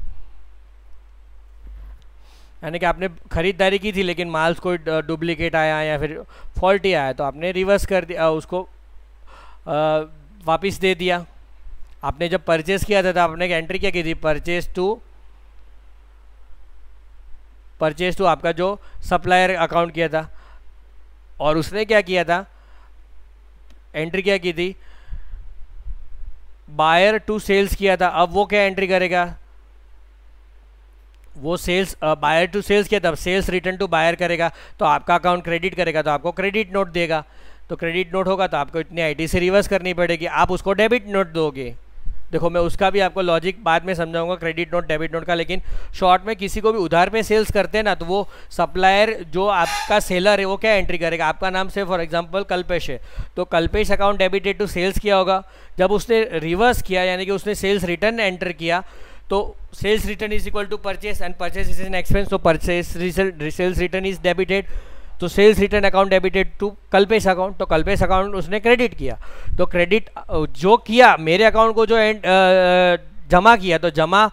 यानी कि आपने ख़रीदारी की थी लेकिन माल्स कोई डुप्लीकेट आया या फिर फॉल्टी आया तो आपने रिवर्स कर दिया उसको वापस दे दिया आपने जब परचेस किया था तो आपने एंट्री क्या की थी परचेस टू परचेस टू आपका जो सप्लायर अकाउंट किया था और उसने क्या किया था एंट्री क्या की थी बायर टू सेल्स किया था अब वो क्या एंट्री करेगा वो सेल्स बायर टू सेल्स किया तब सेल्स रिटर्न टू बायर करेगा तो आपका अकाउंट क्रेडिट करेगा तो आपको क्रेडिट नोट देगा तो क्रेडिट नोट होगा तो आपको इतनी आईटी से रिवर्स करनी पड़ेगी आप उसको डेबिट नोट दोगे देखो मैं उसका भी आपको लॉजिक बाद में समझाऊंगा क्रेडिट नोट डेबिट नोट का लेकिन शॉर्ट में किसी को भी उधार में सेल्स करते हैं ना तो वो सप्लायर जो आपका सेलर है वो क्या एंट्री करेगा आपका नाम से फॉर एग्जांपल कल्पेश है तो Kalpesh account debited to sales किया होगा जब उसने रिवर्स किया यानी कि उसने सेल्स रिटर्न एंटर किया तो sales return is equal to purchase and purchase is an expense तो purchase sales return is debited तो sales return account debited to Kalpesh account तो कल्पेश अकाउंट उसने क्रेडिट किया तो क्रेडिट जो किया मेरे अकाउंट को जो एंड जमा किया तो जमा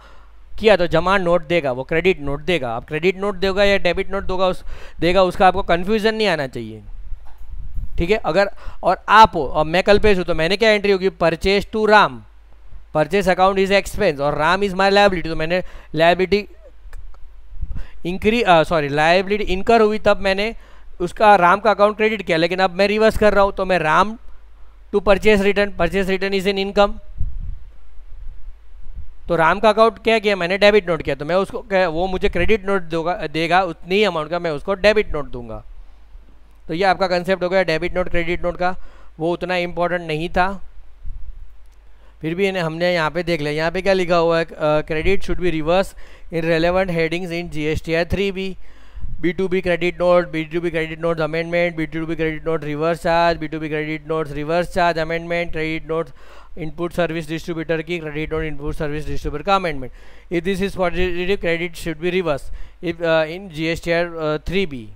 किया तो जमा नोट देगा वो क्रेडिट नोट देगा आप क्रेडिट नोट देगा या डेबिट नोट दोगा उस देगा उसका आपको कन्फ्यूज़न नहीं आना चाहिए ठीक है अगर और आप हो और मैं कल्पेश हूँ तो मैंने क्या एंट्री होगी purchase to Ram purchase account is expense और राम इज माई लाइबिलिटी तो मैंने लाइबिलिटी इंक्री सॉरी लाइबिलिटी इनकर हुई तब मैंने उसका राम का अकाउंट क्रेडिट किया लेकिन अब मैं रिवर्स कर रहा हूँ तो मैं Ram to purchase return purchase return is in income तो राम का अकाउंट क्या किया मैंने डेबिट नोट किया तो मैं उसको वो मुझे क्रेडिट नोट देगा उतनी ही अमाउंट का मैं उसको डेबिट नोट दूंगा तो ये आपका कंसेप्ट हो गया डेबिट नोट क्रेडिट नोट का वो उतना इम्पोर्टेंट नहीं था फिर भी इन्हें हमने यहाँ पे देख लिया यहाँ पे क्या लिखा हुआ है credit should be reverse in relevant headings in G S T I three B B to B credit note B to B credit note amendment B to B credit note reverse charge B to B credit note reverse charge amendment credit note input service distributor की credit note input service distributor का amendment if this is positive credit should be reverse if in G S T R three B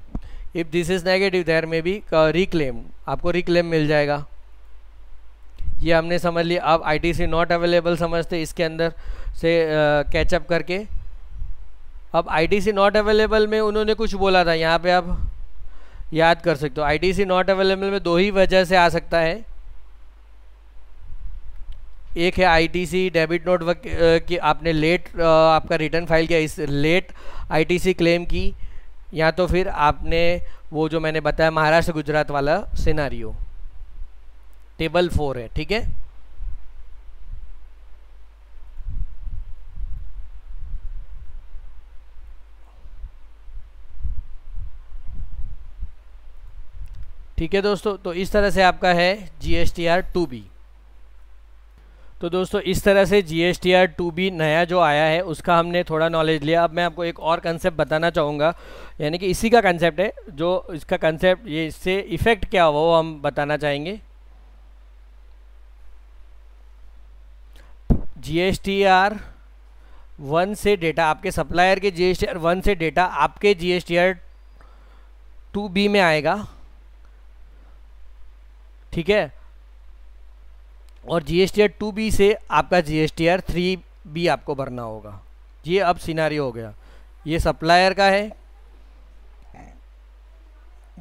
if this is negative there may be reclaim आपको reclaim मिल जाएगा ये हमने समझ लिया अब I T C not available समझते इसके अंदर से कैचअप करके अब I T C not available में उन्होंने कुछ बोला था यहाँ पे आप याद कर सकते हो I T C not available में दो ही वजह से आ सकता है एक है आईटीसी डेबिट नोट कि आपने लेट आपका रिटर्न फाइल किया इस लेट आईटीसी क्लेम की या तो फिर आपने वो जो मैंने बताया महाराष्ट्र गुजरात वाला सिनारियो टेबल फोर है ठीक है ठीक है दोस्तों तो इस तरह से आपका है G S T R two B तो दोस्तों इस तरह से G S T R two B नया जो आया है उसका हमने थोड़ा नॉलेज लिया अब मैं आपको एक और कंसेप्ट बताना चाहूँगा यानी कि इसी का कंसेप्ट है जो इसका कंसेप्ट ये इससे इफ़ेक्ट क्या हुआ वो हम बताना चाहेंगे जीएसटीआर वन से डेटा आपके सप्लायर के जीएसटीआर वन से डेटा आपके जीएसटीआर टू बी में आएगा ठीक है और जीएसटीआर टू बी से आपका जीएसटीआर थ्री बी आपको भरना होगा ये अब सिनारी हो गया ये सप्लायर का है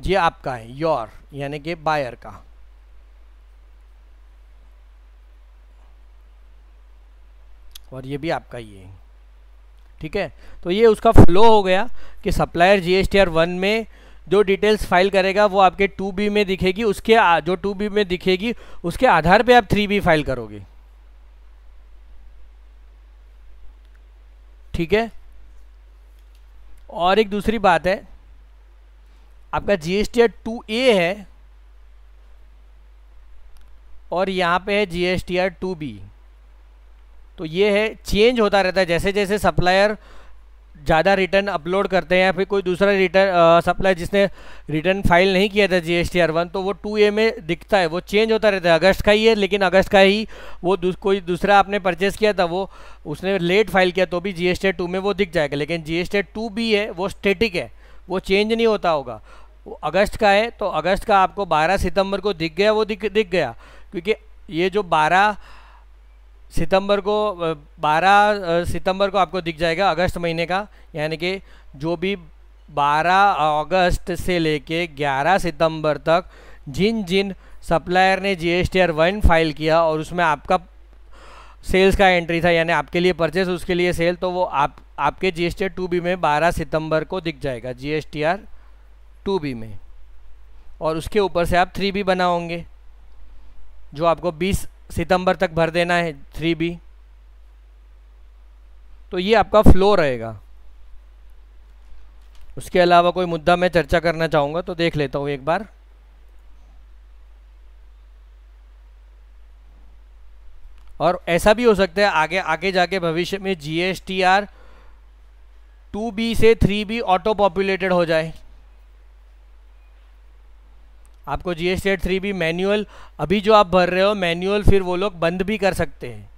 ये आपका है योर यानी कि बायर का और ये भी आपका ये ठीक है तो ये उसका फ्लो हो गया कि सप्लायर जी एस वन में जो डिटेल्स फाइल करेगा वो आपके टू बी में दिखेगी उसके जो टू बी में दिखेगी उसके आधार पे आप थ्री बी फाइल करोगे ठीक है और एक दूसरी बात है आपका जी एस टू ए है और यहाँ पे है जी एस टू बी तो ये है चेंज होता रहता है जैसे जैसे सप्लायर ज़्यादा रिटर्न अपलोड करते हैं या फिर कोई दूसरा रिटर्न सप्लायर जिसने रिटर्न फाइल नहीं किया था G S T R one तो वो टू ए में दिखता है वो चेंज होता रहता है अगस्त का ही है लेकिन अगस्त का ही वो दूस, कोई दूसरा आपने परचेस किया था वो उसने लेट फाइल किया तो भी जी एस टी टू में वो दिख जाएगा लेकिन जी एस टी टू भी है वो स्टेटिक है वो चेंज नहीं होता होगा वो अगस्त का है तो अगस्त का आपको बारह सितंबर को दिख गया वो दिख दिख गया क्योंकि ये जो बारह सितंबर को 12 सितंबर को आपको दिख जाएगा अगस्त महीने का यानी कि जो भी 12 अगस्त से लेके 11 सितंबर तक जिन जिन सप्लायर ने G S T R one file किया और उसमें आपका सेल्स का एंट्री था यानी आपके लिए परचेस उसके लिए सेल तो वो आप आपके G S T R two B में 12 सितंबर को दिख जाएगा G S T R two B में और उसके ऊपर से आप थ्री बी बनाओगे जो आपको सितंबर तक भर देना है थ्री बी तो ये आपका फ्लो रहेगा उसके अलावा कोई मुद्दा मैं चर्चा करना चाहूँगा तो देख लेता हूँ एक बार और ऐसा भी हो सकता है आगे आगे जाके भविष्य में G S T R two B से थ्री बी ऑटो पॉपुलेटेड हो जाए आपको जी एस टेट थ्री भी मैनुअल अभी जो आप भर रहे हो मैनुअल फिर वो लोग बंद भी कर सकते हैं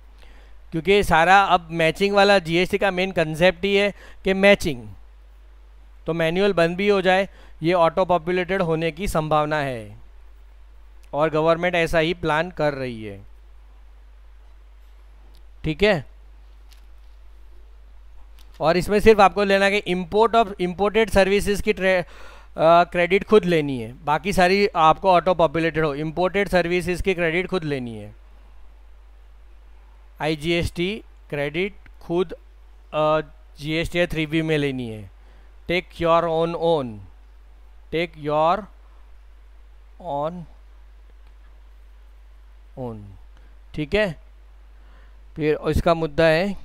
क्योंकि सारा अब मैचिंग वाला जीएसटी का मेन कंसेप्ट ही है कि मैचिंग तो मैनुअल बंद भी हो जाए ये ऑटो पॉपुलेटेड होने की संभावना है और गवर्नमेंट ऐसा ही प्लान कर रही है ठीक है और इसमें सिर्फ आपको लेना कि इम्पोर्ट ऑफ इम्पोर्टेड सर्विसेज की क्रेडिट खुद लेनी है बाकी सारी आपको ऑटो पॉपुलेटेड हो इम्पोर्टेड सर्विसेज की क्रेडिट खुद लेनी है आईजीएसटी क्रेडिट खुद जीएसटी थ्री बी में लेनी है take your own own take your on own ठीक है फिर इसका मुद्दा है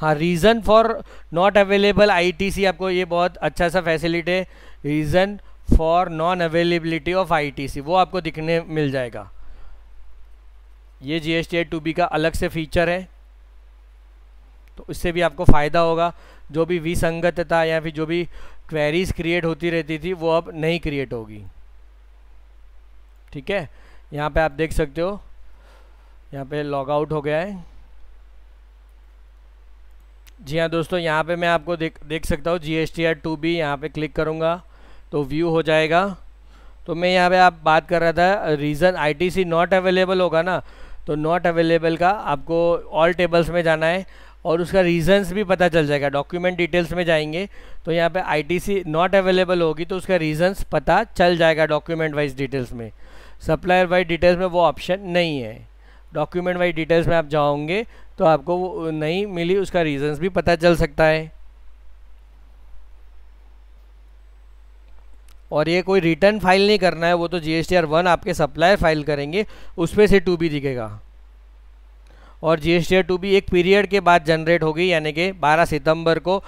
हाँ reason for not available ITC आपको ये बहुत अच्छा सा फैसिलिटी है reason for non availability of ITC वो आपको दिखने मिल जाएगा ये जी एस टू बी का अलग से फीचर है तो इससे भी आपको फ़ायदा होगा जो भी विसंगतता या फिर जो भी क्वेरीज क्रिएट होती रहती थी वो अब नहीं क्रिएट होगी ठीक है यहाँ पे आप देख सकते हो यहाँ पे लॉग आउट हो गया है जी हाँ दोस्तों यहाँ पे मैं आपको देख देख सकता हूँ G S T R two B यहाँ पर क्लिक करूँगा तो व्यू हो जाएगा तो मैं यहाँ पे आप बात कर रहा था reason I T C not available होगा ना तो नॉट अवेलेबल का आपको ऑल टेबल्स में जाना है और उसका रीज़न्स भी पता चल जाएगा डॉक्यूमेंट डिटेल्स में जाएंगे तो यहाँ पे आईटीसी नॉट अवेलेबल होगी तो उसका रीज़न्स पता चल जाएगा डॉक्यूमेंट वाइज डिटेल्स में सप्लायर वाइज डिटेल्स में वो ऑप्शन नहीं है डॉक्यूमेंट वाइज डिटेल्स में आप जाओगे तो आपको वो नहीं मिली उसका रीजंस भी पता चल सकता है और ये कोई रिटर्न फाइल नहीं करना है वो तो G S T R one आपके सप्लायर फाइल करेंगे उस पर से टू बी दिखेगा और G S T R two B एक पीरियड के बाद जनरेट होगी यानी कि 12 सितंबर को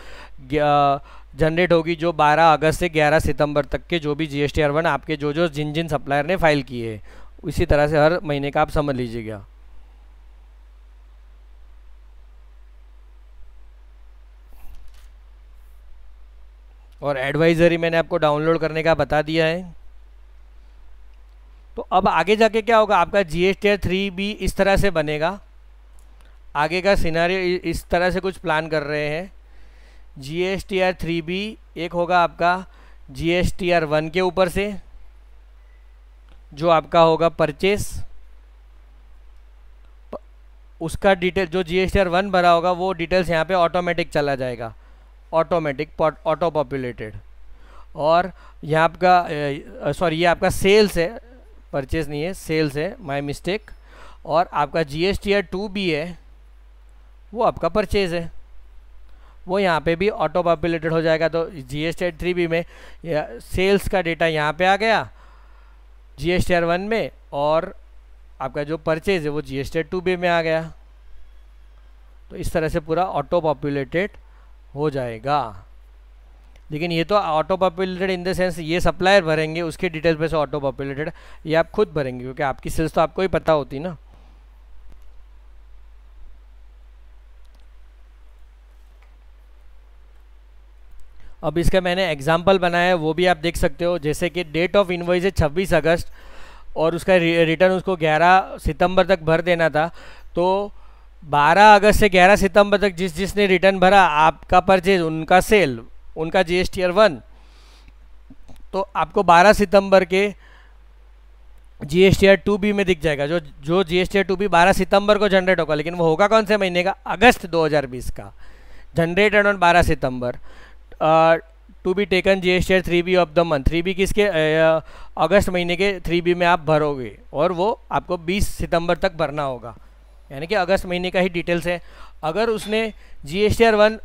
जनरेट होगी जो 12 अगस्त से 11 सितंबर तक के जो भी G S T R one आपके जो जो जिन जिन सप्लायर ने फाइल किए हैं इसी तरह से हर महीने का आप समझ लीजिएगा और एडवाइज़री मैंने आपको डाउनलोड करने का बता दिया है तो अब आगे जाके क्या होगा आपका G S T three B इस तरह से बनेगा आगे का सिनारी इस तरह से कुछ प्लान कर रहे हैं G S T R three B एक होगा आपका G S T R one के ऊपर से जो आपका होगा परचेस उसका डिटेल जो G S T R one भरा होगा वो डिटेल्स यहाँ पे ऑटोमेटिक चला जाएगा ऑटोमेटिक ऑटो पॉपुलेटेड और यहाँ आपका सॉरी ये आपका सेल्स है परचेज नहीं है सेल्स है माय मिस्टेक और आपका G S T R two B है वो आपका परचेज है वो यहाँ पे भी ऑटो पॉपुलेटेड हो जाएगा तो G S T R three B में सेल्स का डेटा यहाँ पे आ गया G S T R one में और आपका जो परचेज है वो G S T R two B में आ गया तो इस तरह से पूरा ऑटो पॉपुलेटेड हो जाएगा लेकिन ये तो auto populated in the sense ये सप्लायर भरेंगे उसके डिटेल्स में से ऑटो पॉपुलेटेड ये आप खुद भरेंगे क्योंकि आपकी सेल्स तो आपको ही पता होती ना अब इसका मैंने एग्जाम्पल बनाया है वो भी आप देख सकते हो जैसे कि डेट ऑफ इन्वॉइस है छब्बीस अगस्त और उसका रिटर्न उसको 11 सितंबर तक भर देना था तो 12 अगस्त से 11 सितंबर तक जिस जिसने रिटर्न भरा आपका परचेज उनका सेल उनका जीएसटी एस वन तो आपको 12 सितंबर के जीएसटी एस टू बी में दिख जाएगा जो जो जीएसटी एस टू बी बारह सितंबर को जनरेट होगा लेकिन वो होगा कौन से महीने का अगस्त 2020 का generated on 12 September to be taken G S T three B of the month three B किसके अगस्त महीने के थ्री बी में आप भरोगे और वो आपको 20 सितंबर तक भरना होगा यानी कि अगस्त महीने का ही डिटेल्स है अगर उसने G S T R one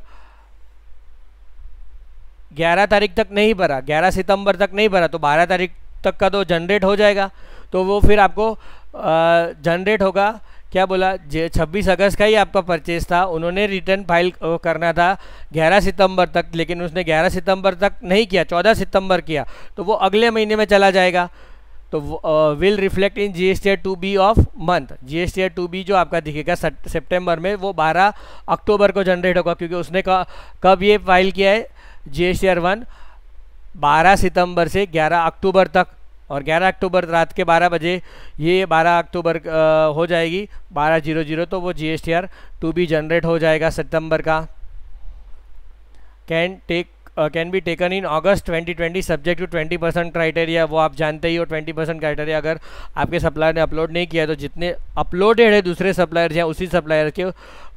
ग्यारह तारीख तक नहीं भरा ग्यारह सितंबर तक नहीं भरा तो बारह तारीख तक का तो जनरेट हो जाएगा तो वो फिर आपको जनरेट होगा क्या बोला जे छब्बीस अगस्त का ही आपका परचेज था उन्होंने रिटर्न फाइल करना था 11 सितंबर तक लेकिन उसने 11 सितंबर तक नहीं किया 14 सितंबर किया तो वो अगले महीने में चला जाएगा तो will reflect in G S T R two B of month G S T R two B जो आपका दिखेगा सेप्टेम्बर में वो 12 अक्टूबर को जनरेट होगा क्योंकि उसने कब ये फाइल किया है G S T R one बारह सितम्बर से 11 अक्टूबर तक और 11 अक्टूबर रात के 12 बजे ये 12 अक्टूबर हो जाएगी बारह जीरो जीरो तो वो G S T R two B generate हो जाएगा सितंबर का can take can be taken in August 2020 subject to 20 percent criteria वो आप जानते ही हो 20 परसेंट क्राइटेरिया अगर आपके सप्लायर ने अपलोड नहीं किया तो जितने अपलोडेड है दूसरे सप्लायर्स या उसी सप्लायर के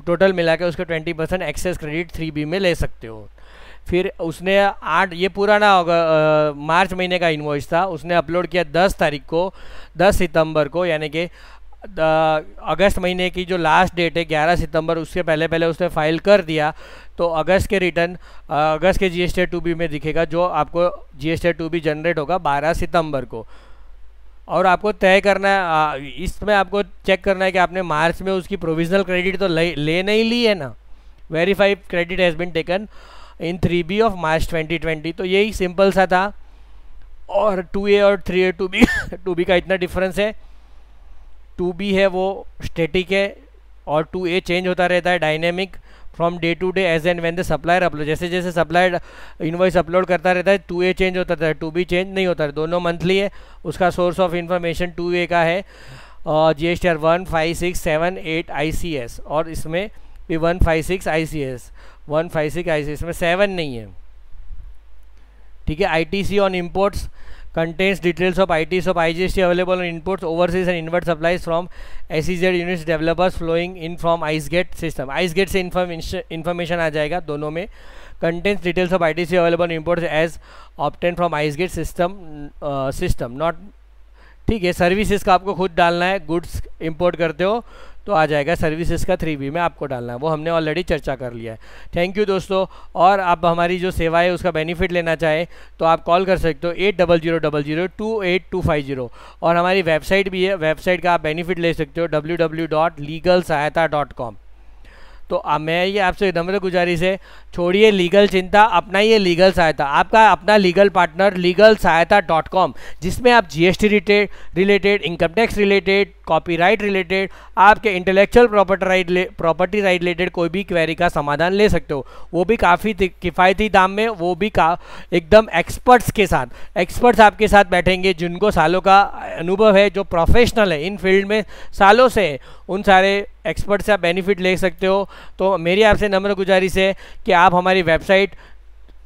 टोटल मिला के उसके twenty percent excess credit three B में ले सकते हो फिर उसने आठ ये पुराना होगा uh, मार्च महीने का इन्वॉइस था उसने अपलोड किया दस तारीख को दस सितंबर को यानी कि अगस्त महीने की जो लास्ट डेट है 11 सितंबर उसके पहले पहले उसने फाइल कर दिया तो अगस्त के रिटर्न अगस्त के जीएसटी टू बी में दिखेगा जो आपको जीएसटी टू बी जनरेट होगा 12 सितंबर को और आपको तय करना है इसमें आपको चेक करना है कि आपने मार्च में उसकी प्रोविजनल क्रेडिट तो ले, ले नहीं ली है ना verified credit has been taken in three B of March 2020 तो यही सिंपल सा था और टू ए और three A two B to B का इतना डिफरेंस है टू बी है वो स्टेटिक है और टू ए चेंज होता रहता है dynamic from day to day as and when the supplier upload जैसे जैसे सप्लायर इन्वाइस अपलोड करता रहता है टू ए चेंज होता रहता है टू बी चेंज नहीं होता है दोनों मंथली है उसका source of information two A का है G S T R one five six seven eight I C S और इसमें भी one five six I C S one five six I C S में सेवन नहीं है ठीक है I T C on imports contains details of ITs of IGST available on inputs, overseas and inward supplies from SEZ units developers flowing in from IceGate system. IceGate से information आ जाएगा दोनों में contains details of ITs available on inputs as obtained from IceGate system uh, system not ठीक है services का आपको खुद डालना है गुड्स इंपोर्ट करते हो तो आ जाएगा सर्विसेज का थ्री बी में आपको डालना है वो हमने ऑलरेडी चर्चा कर लिया है थैंक यू दोस्तों और आप हमारी जो सेवा है उसका बेनिफिट लेना चाहें तो आप कॉल कर सकते हो at double zero double zero two eight two five zero और हमारी वेबसाइट भी है वेबसाइट का आप बेनिफिट ले सकते हो W W dot legal Sahayata dot com तो आ, मैं ये आपसे नम्र गुजारिश है छोड़िए लीगल चिंता अपनाइए लीगल सहायता आपका अपना legal partner legal Sahayata dot com जिसमें आप GST related income tax related copyright related आपके intellectual property right property right related कोई भी क्वेरी का समाधान ले सकते हो वो भी काफ़ी किफ़ायती दाम में वो भी का एकदम एक्सपर्ट्स के साथ एक्सपर्ट्स आपके साथ बैठेंगे जिनको सालों का अनुभव है जो प्रोफेशनल है इन फील्ड में सालों से उन सारे एक्सपर्ट से आप बेनिफिट ले सकते हो तो मेरी आपसे नम्र गुजारिश है कि आप हमारी website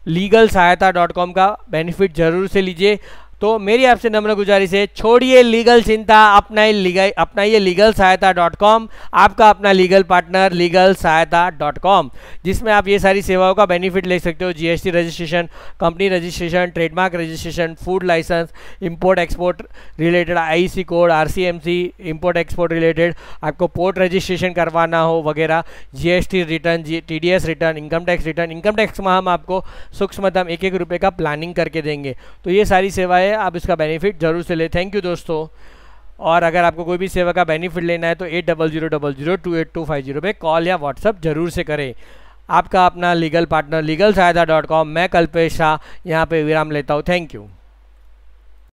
legal Sahayata dot com का बेनिफिट ज़रूर से लीजिए तो मेरी आपसे नम्र गुजारिश है छोड़िए लीगल चिंता अपना लीगल अपना ये लीगल सहायता डॉट कॉम आपका अपना legal partner legal Sahayata dot com जिसमें आप ये सारी सेवाओं का बेनिफिट ले सकते हो GST registration company registration trademark registration food licence import export related I code or import export related आपको पोर्ट रजिस्ट्रेशन करवाना हो वगैरह GST return G return income tax return income tax में हम आपको सूक्ष्मतम एक एक रुपये का प्लानिंग करके देंगे तो ये सारी सेवाएँ है आप इसका बेनिफिट ज़रूर से लें थैंक यू दोस्तों और अगर आपको कोई भी सेवा का बेनिफिट लेना है तो eight double zero double zero two eight two five zero पर कॉल या व्हाट्सअप ज़रूर से करें आपका अपना legal partner legal Sahayata dot com मैं कल्पेश शाह यहाँ पर विराम लेता हूँ थैंक यू